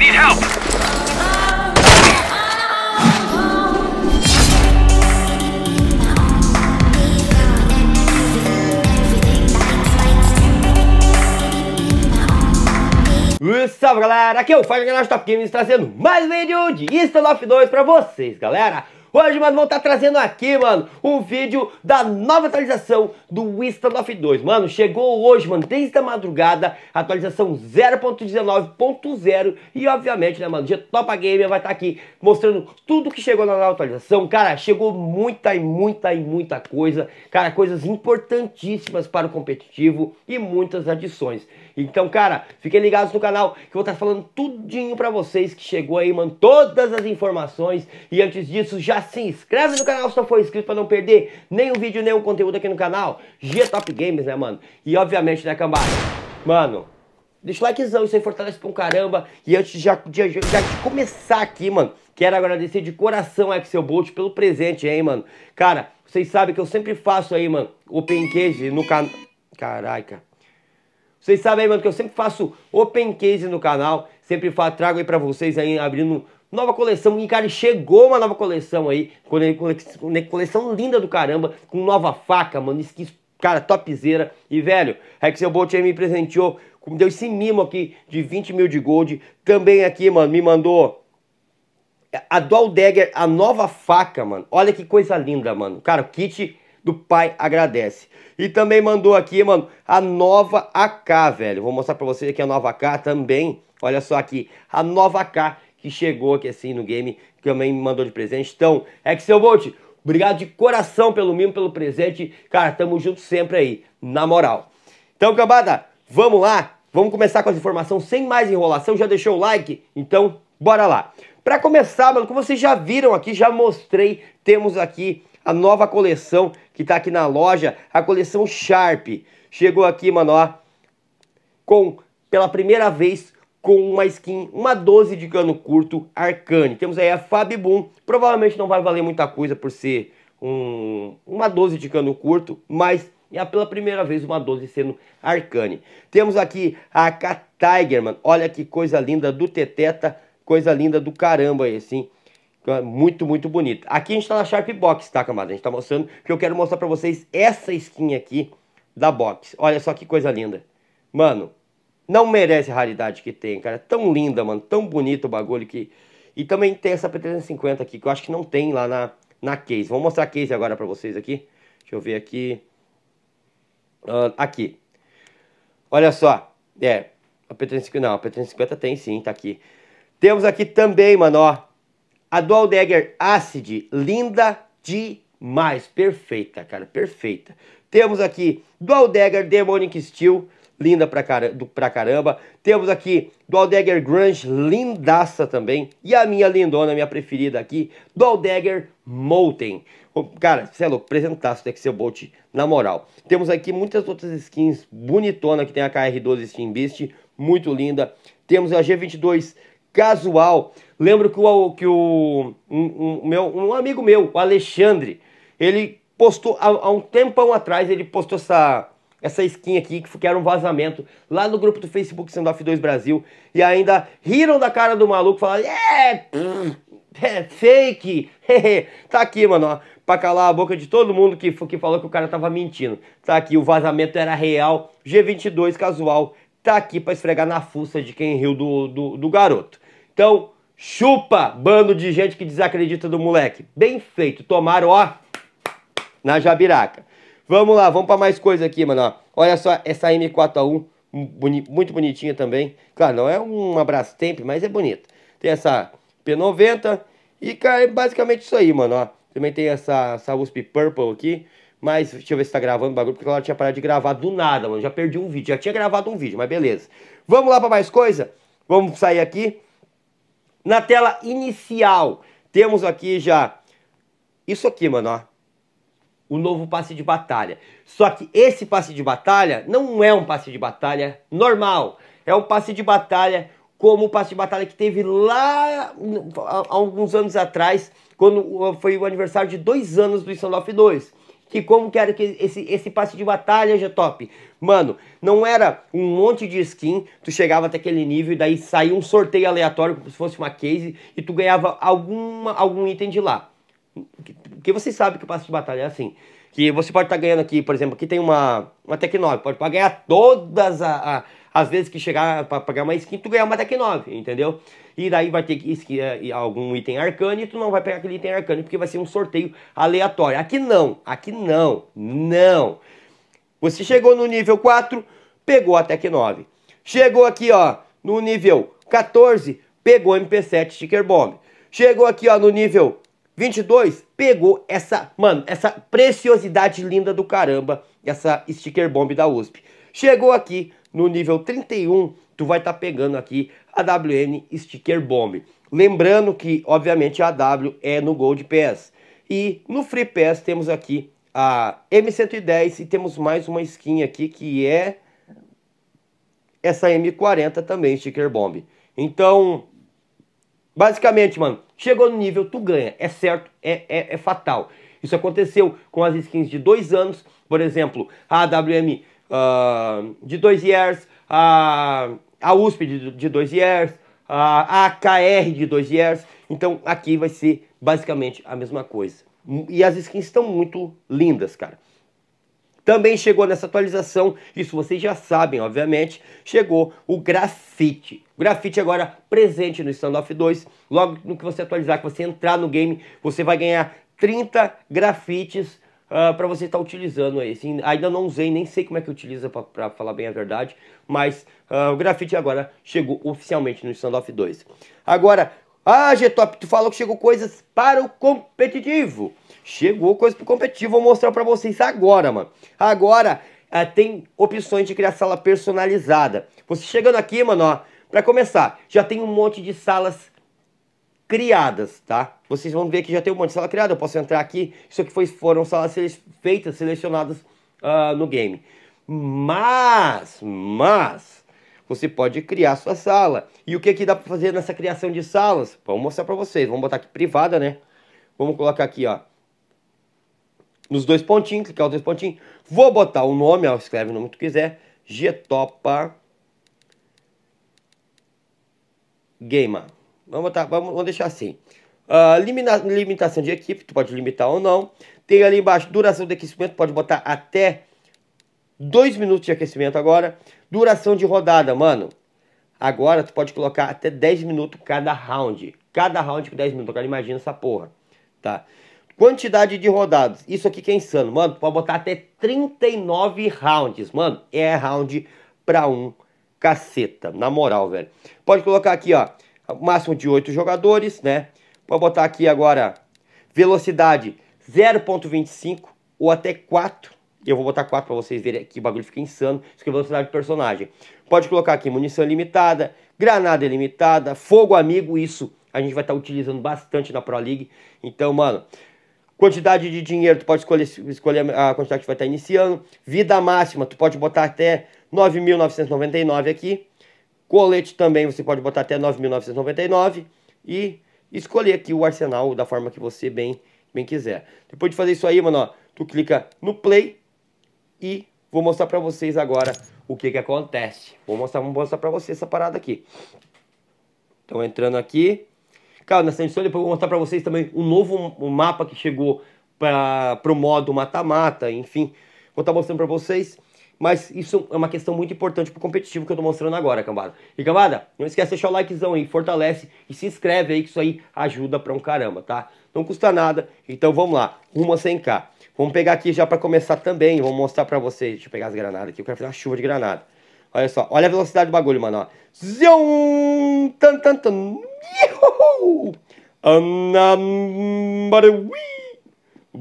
I need help! Salve galera, aqui é o Fire Garage Top Games trazendo mais um vídeo de Stand Off 2 pra vocês galera Hoje, mano, vão estar tá trazendo aqui, mano, um vídeo da nova atualização do Instanoff 2. Mano, chegou hoje, mano, desde a madrugada, atualização 0.19.0 e, obviamente, né, mano, dia Topa Gamer vai estar tá aqui mostrando tudo que chegou na nova atualização. Cara, chegou muita e muita e muita coisa. Cara, coisas importantíssimas para o competitivo e muitas adições. Então, cara, fiquem ligados no canal que eu vou estar tá falando tudinho pra vocês que chegou aí, mano, todas as informações. E antes disso, já se inscreve no canal se não for inscrito para não perder nenhum vídeo, nenhum conteúdo aqui no canal. G Top Games, né, mano? E obviamente, né, cambada? Mano, Deixa o likezão, isso aí fortalece pra um caramba. E antes de já, de, de começar aqui, mano, quero agradecer de coração a Excel Bolt pelo presente, hein, mano. Cara, vocês sabem que eu sempre faço aí, mano, open case no canal... Caraca. Vocês sabem aí, mano, que eu sempre faço open case no canal. Sempre trago aí pra vocês aí, abrindo nova coleção. E, cara, chegou uma nova coleção aí. Coleção linda do caramba. Com nova faca, mano. Esquis, cara, topzera. E, velho, Rexel aí me presenteou. Deu esse mimo aqui de 20 mil de gold. Também aqui, mano, me mandou a Dual Dagger, a nova faca, mano. Olha que coisa linda, mano. Cara, o kit do Pai Agradece. E também mandou aqui, mano, a nova AK, velho. Vou mostrar pra vocês aqui a nova AK também. Olha só aqui, a nova AK que chegou aqui assim no game, que também me mandou de presente. Então, Excel Bolt, obrigado de coração pelo mimo, pelo presente. Cara, tamo junto sempre aí, na moral. Então, cambada, vamos lá? Vamos começar com as informações sem mais enrolação. Já deixou o like? Então, bora lá. Para começar, mano, como vocês já viram aqui, já mostrei, temos aqui a nova coleção que tá aqui na loja, a coleção Sharp. Chegou aqui, mano, ó, com, pela primeira vez, com uma skin, uma 12 de cano curto Arcane. Temos aí a Fab Boom provavelmente não vai valer muita coisa por ser um, uma 12 de cano curto, mas é pela primeira vez uma 12 sendo Arcane. Temos aqui a K-Tiger, mano, olha que coisa linda do Teteta, coisa linda do caramba aí, assim. É muito, muito bonito Aqui a gente está na Sharp Box, tá, camada? A gente está mostrando que eu quero mostrar para vocês essa skin aqui da Box. Olha só que coisa linda. Mano, não merece a raridade que tem, cara. É tão linda, mano. Tão bonito o bagulho que... E também tem essa P350 aqui, que eu acho que não tem lá na, na case. Vou mostrar a case agora para vocês aqui. Deixa eu ver aqui. Uh, aqui. Olha só. É, a P350... Não, a P350 tem sim, tá aqui. Temos aqui também, mano, ó. A Dual Dagger Acid, linda demais. Perfeita, cara, perfeita. Temos aqui Dual Dagger Demonic Steel, linda pra, car pra caramba. Temos aqui Dual Dagger Grunge, lindaça também. E a minha lindona, minha preferida aqui, Dual Dagger Molten. Cara, você é louco, que ser Excel Bolt, na moral. Temos aqui muitas outras skins bonitona que tem a KR12 Steam Beast, muito linda. Temos a G22 Casual, Lembro que o, que o um, um, meu, um amigo meu, o Alexandre, ele postou há, há, um tempão atrás, ele postou essa, essa skin aqui, que era um vazamento, lá no grupo do Facebook Sendoff 2 Brasil, e ainda riram da cara do maluco, falaram, é, é fake, tá aqui, mano, ó, pra calar a boca de todo mundo que, que falou que o cara tava mentindo. Tá aqui, o vazamento era real, G22 casual, tá aqui pra esfregar na fuça de quem riu do, do, do garoto. Então, Chupa, bando de gente que desacredita do moleque. Bem feito, tomaram, ó, na jabiraca. Vamos lá, vamos para mais coisa aqui, mano. Ó. Olha só essa M4A1, boni muito bonitinha também. Claro, não é abraço tempo, mas é bonita. Tem essa P90 e, cara, é basicamente isso aí, mano. Ó. Também tem essa, essa USP Purple aqui. Mas deixa eu ver se tá gravando o bagulho, porque ela tinha parado de gravar do nada, mano. Já perdi um vídeo, já tinha gravado um vídeo, mas beleza. Vamos lá para mais coisa? Vamos sair aqui. Na tela inicial, temos aqui já isso aqui, mano, ó. O novo passe de batalha. Só que esse passe de batalha não é um passe de batalha normal. É um passe de batalha como o passe de batalha que teve lá alguns anos atrás, quando ah, foi o aniversário de dois anos do Standoff 2 que como que era que esse, esse passe de batalha, já top Mano, não era um monte de skin, tu chegava até aquele nível e daí saía um sorteio aleatório, como se fosse uma case, e tu ganhava alguma, algum item de lá. Porque você sabe que o passe de batalha é assim. Que você pode estar tá ganhando aqui, por exemplo, aqui tem uma, uma Tecnob, pode, pagar ganhar todas as. a às vezes que chegar para pagar uma skin, tu ganhar uma deck 9, entendeu? E daí vai ter que skin, eh, algum item arcano e tu não vai pegar aquele item arcano porque vai ser um sorteio aleatório. Aqui não, aqui não, não. Você chegou no nível 4, pegou a Tec 9. Chegou aqui, ó, no nível 14, pegou MP7 Sticker Bomb. Chegou aqui, ó, no nível 22, pegou essa, mano, essa preciosidade linda do caramba, essa Sticker Bomb da USP. Chegou aqui no nível 31, tu vai estar tá pegando aqui a WN Sticker Bomb. Lembrando que, obviamente, a W é no Gold Pass. E no Free Pass temos aqui a M110 e temos mais uma skin aqui que é essa M40 também, Sticker Bomb. Então, basicamente, mano, chegou no nível, tu ganha. É certo, é, é, é fatal. Isso aconteceu com as skins de dois anos, por exemplo, a AWM uh, de dois years, a, a USP de, de dois years, a AKR de dois years. Então aqui vai ser basicamente a mesma coisa. E as skins estão muito lindas, cara. Também chegou nessa atualização, isso vocês já sabem, obviamente, chegou o grafite. O grafite agora presente no Standoff 2. Logo no que você atualizar, que você entrar no game, você vai ganhar 30 grafites uh, ah, para você estar tá utilizando aí, assim. Ainda não usei, nem sei como é que utiliza para falar bem a verdade, mas uh, o grafite agora chegou oficialmente no Standoff 2. Agora, ah, Getop, tu falou que chegou coisas para o competitivo. Chegou coisa para o competitivo, vou mostrar para vocês agora, mano. Agora uh, tem opções de criar sala personalizada. Você chegando aqui, mano, ó, para começar, já tem um monte de salas criadas, tá? Vocês vão ver que já tem um monte de sala criada, eu posso entrar aqui. Isso aqui foi, foram salas sele feitas, selecionadas uh, no game. Mas, mas, você pode criar sua sala. E o que, que dá para fazer nessa criação de salas? Vamos mostrar para vocês. Vamos botar aqui privada, né? Vamos colocar aqui, ó. Nos dois pontinhos, clicar os dois pontinhos. Vou botar o nome, ó, escreve o nome que tu quiser. Getopa Gamer. Vamos, botar, vamos, vamos deixar assim. Uh, limina, limitação de equipe, tu pode limitar ou não. Tem ali embaixo duração de aquecimento, pode botar até 2 minutos de aquecimento agora. Duração de rodada, mano. Agora tu pode colocar até 10 minutos cada round. Cada round com 10 minutos, cara, imagina essa porra, tá? Quantidade de rodadas, isso aqui que é insano, mano. Tu pode botar até 39 rounds, mano. É round pra um caceta, na moral, velho. Pode colocar aqui, ó máximo de 8 jogadores, né? Vou botar aqui agora velocidade 0.25 ou até 4. Eu vou botar 4 para vocês verem que o bagulho fica insano. Isso que é velocidade de personagem. Pode colocar aqui munição limitada, granada ilimitada, fogo amigo, isso a gente vai estar tá utilizando bastante na Pro League. Então, mano, quantidade de dinheiro, tu pode escolher, escolher a quantidade que vai estar tá iniciando. Vida máxima, tu pode botar até 9.999 aqui. Colete também você pode botar até 9.999 e escolher aqui o arsenal da forma que você bem, bem quiser. Depois de fazer isso aí, mano, ó, tu clica no play e vou mostrar pra vocês agora o que que acontece. Vou mostrar, vou mostrar pra vocês essa parada aqui. Então entrando aqui. Cara, nessa edição depois eu vou mostrar pra vocês também um novo mapa que chegou pra, pro modo mata-mata, enfim. Vou estar tá mostrando pra vocês. Mas isso é uma questão muito importante pro competitivo que eu tô mostrando agora, cambada. E cambada, não esquece de deixar o likezão aí, fortalece e se inscreve aí, que isso aí ajuda pra um caramba, tá? Não custa nada. Então vamos lá, rumo a 100k. Vamos pegar aqui já para começar também, vou mostrar pra vocês. Deixa eu pegar as granadas aqui, eu quero fazer uma chuva de granada. Olha só, olha a velocidade do bagulho, mano, ó. Zion! Tan, tan, tan. Mano, o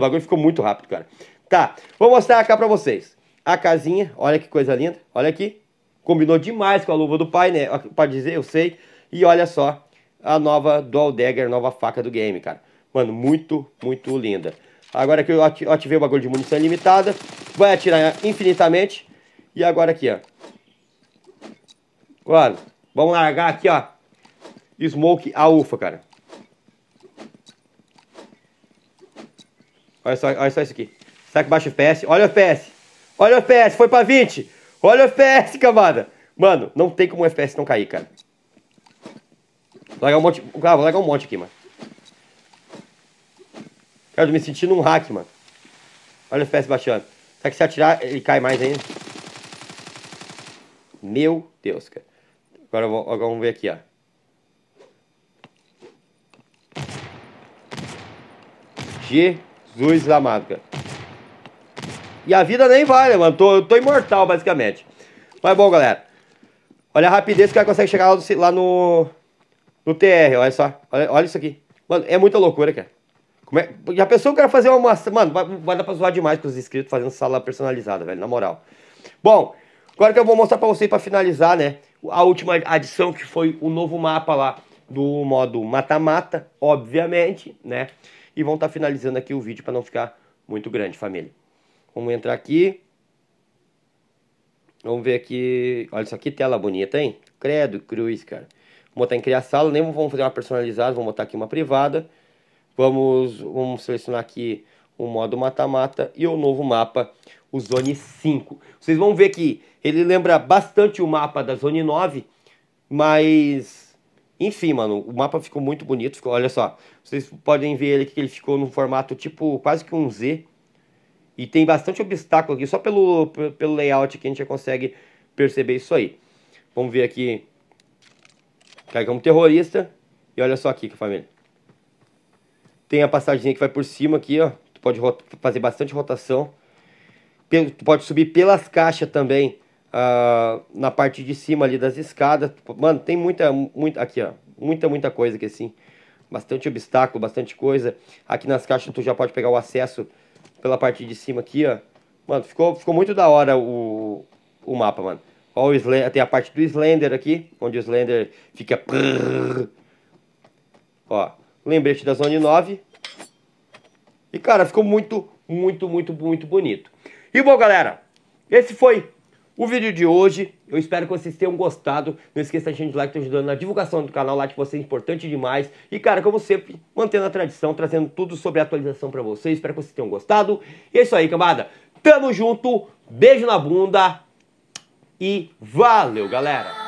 bagulho ficou muito rápido, cara. Tá, vou mostrar cá pra vocês. A casinha, olha que coisa linda, olha aqui. Combinou demais com a luva do pai, né? Pode dizer, eu sei. E olha só, a nova Dual Dagger, nova faca do game, cara. Mano, muito, muito linda. Agora aqui eu ativei o bagulho de munição ilimitada, vai atirar infinitamente. E agora aqui, ó. Mano, vamos largar aqui, ó. Smoke a ufa, cara. Olha só, olha só isso aqui. Será que baixa o FPS? Olha o FPS. Olha o FPS, foi pra 20. Olha o FPS, camada. Mano, não tem como o FPS não cair, cara. Vou largar um monte. Ah, vou largar um monte aqui, mano. Cara, eu me sentindo um hack, mano. Olha o FPS baixando. Será que se atirar ele cai mais ainda? Meu Deus, cara. Agora, vou, agora vamos ver aqui, ó. Jesus amado, cara. E a vida nem vale mano? Tô, eu tô imortal, basicamente. Mas bom, galera. Olha a rapidez que o cara consegue chegar lá, do, lá no, no TR, olha só. Olha, olha, isso aqui. Mano, é muita loucura, cara. Como é, já pensou que o cara fazer uma... Mano, vai, vai dar pra zoar demais com os inscritos fazendo sala personalizada, velho, na moral. Bom, agora que eu vou mostrar pra vocês pra finalizar, né? A última adição que foi o novo mapa lá do modo mata-mata, obviamente, né? E vão estar tá finalizando aqui o vídeo para não ficar muito grande, família. Vamos entrar aqui. Vamos ver aqui. Olha isso aqui, tela bonita, hein? Credo, cruz, cara. Vamos botar em criar sala, nem vamos fazer uma personalizada, vamos botar aqui uma privada. Vamos, vamos selecionar aqui o modo mata-mata e o novo mapa, o Zone 5. Vocês vão ver que ele lembra bastante o mapa da Zone 9, mas enfim, mano, o mapa ficou muito bonito, ficou, olha só. Vocês podem ver ele que ele ficou num formato tipo quase que um Z, e tem bastante obstáculo aqui, só pelo, pelo layout que a gente já consegue perceber isso aí. Vamos ver aqui. Cai como é terrorista. E olha só aqui, família. Tem a passadinha que vai por cima aqui, ó. Tu pode fazer bastante rotação. tu pode subir pelas caixas também. Uh, na parte de cima ali das escadas. Mano, tem muita, muita, aqui ó, muita, muita coisa aqui assim. Bastante obstáculo, bastante coisa. Aqui nas caixas tu já pode pegar o acesso pela parte de cima aqui, ó. Mano, ficou, ficou muito da hora o, o mapa, mano. Ó, o Slender, tem a parte do Slender aqui, onde o Slender fica... Ó, lembrete da Zone 9. E, cara, ficou muito, muito, muito, muito bonito. E bom, galera, esse foi o vídeo de hoje. Eu espero que vocês tenham gostado. Não esqueça de deixar o like, estou tá ajudando na divulgação do canal lá, que você é importante demais. E, cara, como sempre, mantendo a tradição, trazendo tudo sobre a atualização para vocês. Espero que vocês tenham gostado. E é isso aí, camada. Tamo junto, beijo na bunda e valeu, galera!